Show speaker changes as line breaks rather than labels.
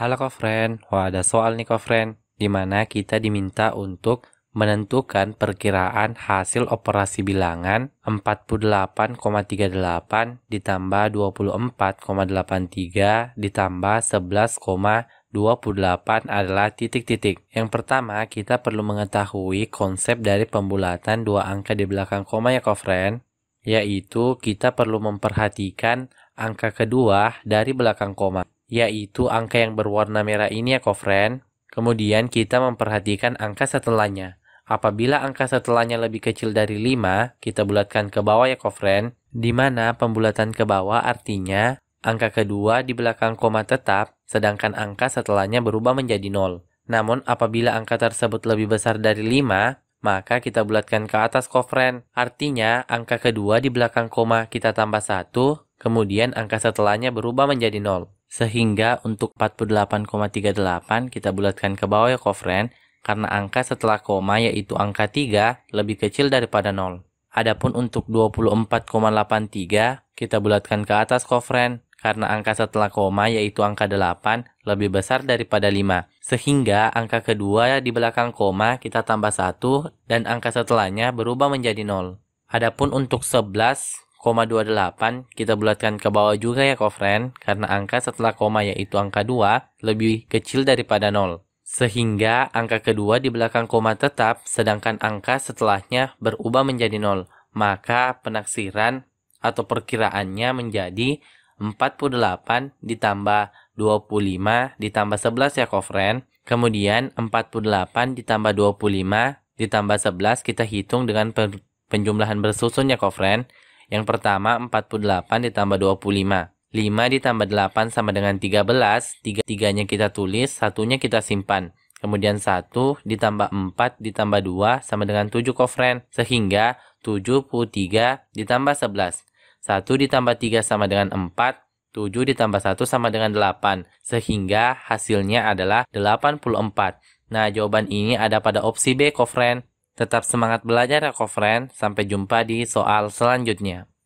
Halo kofren, wah ada soal nih kofren, di mana kita diminta untuk menentukan perkiraan hasil operasi bilangan 48,38 ditambah 24,83 ditambah 11,28 adalah titik-titik. Yang pertama, kita perlu mengetahui konsep dari pembulatan dua angka di belakang koma ya kofren, yaitu kita perlu memperhatikan angka kedua dari belakang koma yaitu angka yang berwarna merah ini ya kofren. Kemudian kita memperhatikan angka setelahnya. Apabila angka setelahnya lebih kecil dari 5, kita bulatkan ke bawah ya kofren, di mana pembulatan ke bawah artinya angka kedua di belakang koma tetap, sedangkan angka setelahnya berubah menjadi 0. Namun apabila angka tersebut lebih besar dari 5, maka kita bulatkan ke atas kofren. Artinya angka kedua di belakang koma kita tambah 1, kemudian angka setelahnya berubah menjadi 0. Sehingga untuk 48,38 kita bulatkan ke bawah ya kofren, karena angka setelah koma yaitu angka 3 lebih kecil daripada 0. Adapun untuk 24,83 kita bulatkan ke atas kofren, karena angka setelah koma yaitu angka 8 lebih besar daripada 5. Sehingga angka kedua di belakang koma kita tambah 1 dan angka setelahnya berubah menjadi 0. Adapun untuk 11 0,28 kita bulatkan ke bawah juga ya kofren karena angka setelah koma yaitu angka 2 lebih kecil daripada 0. Sehingga angka kedua di belakang koma tetap sedangkan angka setelahnya berubah menjadi 0. Maka penaksiran atau perkiraannya menjadi 48 ditambah 25 ditambah 11 ya kofren. Kemudian 48 ditambah 25 ditambah 11 kita hitung dengan penjumlahan bersusun ya kofren. Yang pertama 48 ditambah 25. 5 ditambah 8 sama dengan 13. 3 nya kita tulis, satunya kita simpan. Kemudian 1 ditambah 4 ditambah 2 sama dengan 7 kofren. Sehingga 73 ditambah 11. 1 ditambah 3 sama dengan 4. 7 ditambah 1 sama dengan 8. Sehingga hasilnya adalah 84. Nah, jawaban ini ada pada opsi B, kofren. Tetap semangat belajar ya, friend. Sampai jumpa di soal selanjutnya.